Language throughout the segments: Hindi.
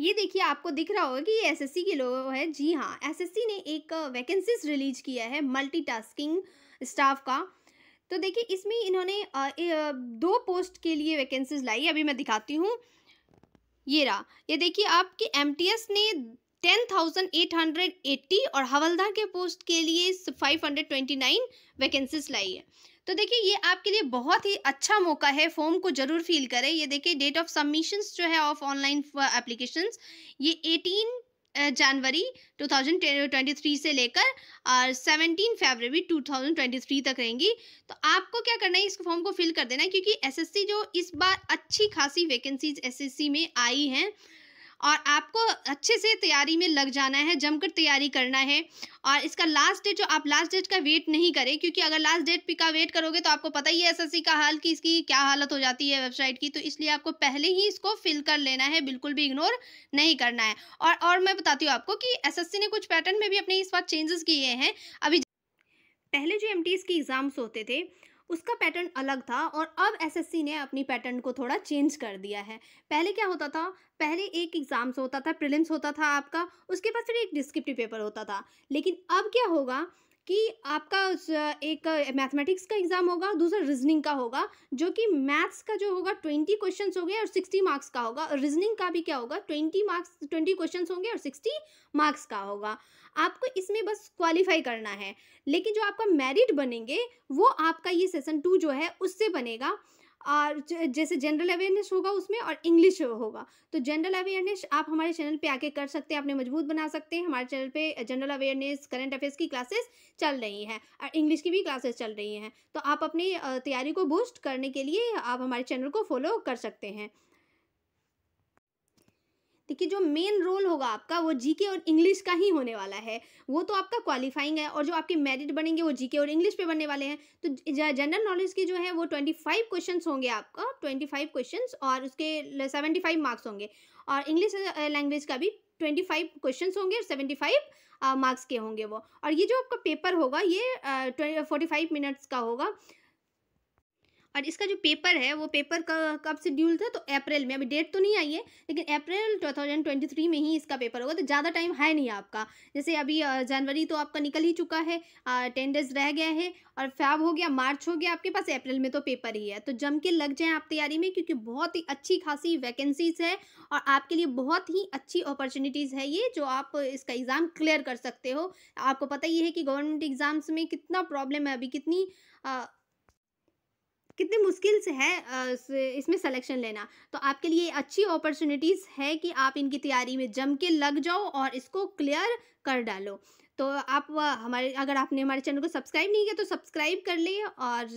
ये देखिए आपको दिख रहा होगा कि ये एस के लोगो है जी हाँ एस ने एक वैकेंसीज रिलीज किया है मल्टी स्टाफ का तो देखिए इसमें इन्होंने दो पोस्ट के लिए वैकेंसीज लाई अभी मैं दिखाती हूँ ये रहा ये देखिए आपकी एम ने ten thousand eight hundred eighty और हवलदार के पोस्ट के लिए five hundred twenty nine vacancies लाई है तो देखिए ये आपके लिए बहुत ही अच्छा मौका है फॉर्म को जरूर फिल करें ये देखिए डेट ऑफ सबमिशंस जो है ऑफ ऑनलाइन एप्लीकेशन ये एटीन जनवरी 2023 से लेकर और 17 फरवरी 2023 तक रहेंगी तो आपको क्या करना है इस फॉर्म को फिल कर देना है क्योंकि एसएससी जो इस बार अच्छी खासी वैकेंसीज एसएससी में आई हैं और आपको अच्छे से तैयारी में लग जाना है जमकर तैयारी करना है और इसका लास्ट डेट जो आप लास्ट डेट का वेट नहीं करें क्योंकि अगर लास्ट डेट का वेट करोगे तो आपको पता ही है एसएससी का हाल कि इसकी क्या हालत हो जाती है वेबसाइट की तो इसलिए आपको पहले ही इसको फिल कर लेना है बिल्कुल भी इग्नोर नहीं करना है और और मैं बताती हूँ आपको कि एस ने कुछ पैटर्न में भी अपने इस बार चेंजेस किए हैं अभी पहले जो एम की एग्ज़ाम्स होते थे उसका पैटर्न अलग था और अब एसएससी ने अपनी पैटर्न को थोड़ा चेंज कर दिया है पहले क्या होता था पहले एक एग्ज़ाम्स होता था प्रिलिम्स होता था आपका उसके बाद फिर एक डिस्क्रिप्टिव पेपर होता था लेकिन अब क्या होगा कि आपका एक मैथमेटिक्स का एग्ज़ाम होगा और दूसरा रीजनिंग का होगा जो कि मैथ्स का जो होगा ट्वेंटी क्वेश्चन हो गए और सिक्सटी मार्क्स का होगा और रीजनिंग का भी क्या होगा ट्वेंटी मार्क्स ट्वेंटी क्वेश्चन होंगे और सिक्सटी मार्क्स का होगा आपको इसमें बस क्वालिफाई करना है लेकिन जो आपका मेरिट बनेंगे वो आपका ये सेसन टू जो है उससे बनेगा और जैसे जनरल अवेयरनेस होगा उसमें और इंग्लिश होगा तो जनरल अवेयरनेस आप हमारे चैनल पे आके कर सकते हैं अपने मजबूत बना सकते हैं हमारे चैनल पे जनरल अवेयरनेस करंट अफेयर्स की क्लासेस चल रही हैं और इंग्लिश की भी क्लासेस चल रही हैं तो आप अपनी तैयारी को बूस्ट करने के लिए आप हमारे चैनल को फॉलो कर सकते हैं देखिए जो मेन रोल होगा आपका वो जीके और इंग्लिश का ही होने वाला है वो तो आपका क्वालिफाइंग है और जो आपके मेरिट बनेंगे वो जीके और इंग्लिश पे बनने वाले हैं तो जनरल नॉलेज के जो है वो ट्वेंटी फाइव क्वेश्चन होंगे आपका ट्वेंटी फाइव क्वेश्चन और उसके सेवेंटी फाइव मार्क्स होंगे और इंग्लिश लैंग्वेज का भी ट्वेंटी फाइव क्वेश्चन होंगे और सेवेंटी फाइव मार्क्स के होंगे वो और ये जो आपका पेपर होगा ये फोर्टी फाइव मिनट्स का होगा और इसका जो पेपर है वो पेपर का कब से ड्यूल था तो अप्रैल में अभी डेट तो नहीं आई है लेकिन अप्रैल 2023 में ही इसका पेपर होगा तो ज़्यादा टाइम है नहीं आपका जैसे अभी जनवरी तो आपका निकल ही चुका है टेन डेज रह गया है और फैब हो गया मार्च हो गया आपके पास अप्रैल में तो पेपर ही है तो जम के लग जाए आप तैयारी में क्योंकि बहुत ही अच्छी खासी वैकेंसीज है और आपके लिए बहुत ही अच्छी अपॉर्चुनिटीज़ है ये जो आप इसका एग्ज़ाम क्लियर कर सकते हो आपको पता ही है कि गवर्नमेंट एग्ज़ाम्स में कितना प्रॉब्लम है अभी कितनी कितनी मुश्किल से है इसमें सिलेक्शन लेना तो आपके लिए अच्छी अपॉर्चुनिटीज़ है कि आप इनकी तैयारी में जम के लग जाओ और इसको क्लियर कर डालो तो आप हमारे अगर आपने हमारे चैनल को सब्सक्राइब नहीं किया तो सब्सक्राइब कर ले और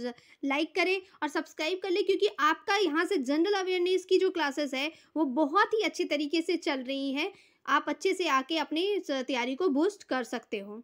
लाइक करें और सब्सक्राइब कर ले क्योंकि आपका यहाँ से जनरल अवेयरनेस की जो क्लासेस है वो बहुत ही अच्छे तरीके से चल रही हैं आप अच्छे से आके अपनी तैयारी को बूस्ट कर सकते हो